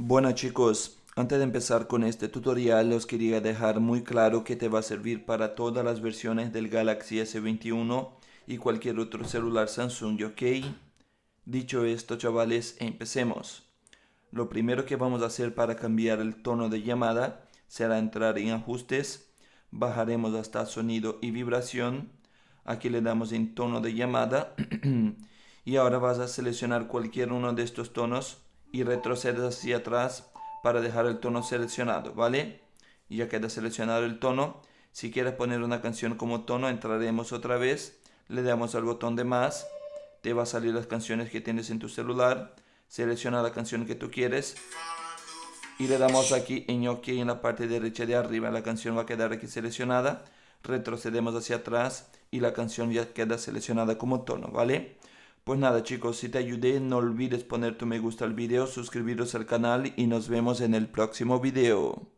Bueno chicos, antes de empezar con este tutorial os quería dejar muy claro que te va a servir para todas las versiones del Galaxy S21 y cualquier otro celular Samsung, ¿ok? Dicho esto chavales, empecemos. Lo primero que vamos a hacer para cambiar el tono de llamada será entrar en ajustes, bajaremos hasta sonido y vibración, aquí le damos en tono de llamada y ahora vas a seleccionar cualquier uno de estos tonos y retrocedes hacia atrás para dejar el tono seleccionado, ¿vale? ya queda seleccionado el tono. Si quieres poner una canción como tono, entraremos otra vez, le damos al botón de más, te va a salir las canciones que tienes en tu celular, selecciona la canción que tú quieres y le damos aquí en OK en la parte derecha de arriba, la canción va a quedar aquí seleccionada, retrocedemos hacia atrás y la canción ya queda seleccionada como tono, ¿vale? Pues nada chicos, si te ayudé no olvides poner tu me gusta al video, suscribiros al canal y nos vemos en el próximo video.